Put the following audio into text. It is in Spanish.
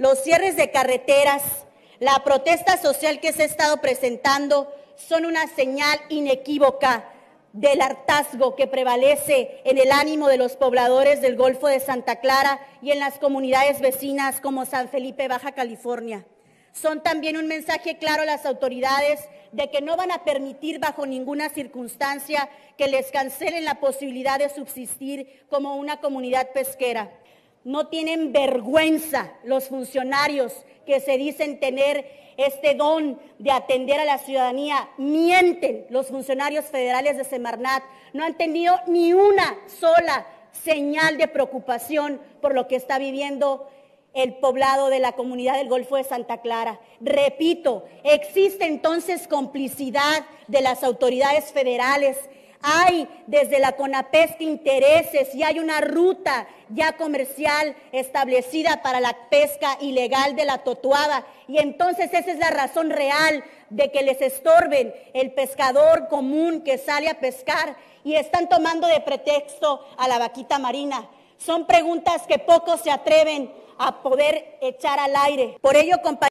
los cierres de carreteras, la protesta social que se ha estado presentando son una señal inequívoca del hartazgo que prevalece en el ánimo de los pobladores del Golfo de Santa Clara y en las comunidades vecinas como San Felipe, Baja California. Son también un mensaje claro a las autoridades de que no van a permitir bajo ninguna circunstancia que les cancelen la posibilidad de subsistir como una comunidad pesquera. No tienen vergüenza los funcionarios que se dicen tener este don de atender a la ciudadanía. Mienten los funcionarios federales de Semarnat. No han tenido ni una sola señal de preocupación por lo que está viviendo el poblado de la comunidad del Golfo de Santa Clara. Repito, existe entonces complicidad de las autoridades federales hay desde la CONAPESC intereses y hay una ruta ya comercial establecida para la pesca ilegal de la totuaba. Y entonces esa es la razón real de que les estorben el pescador común que sale a pescar y están tomando de pretexto a la vaquita marina. Son preguntas que pocos se atreven a poder echar al aire. Por ello,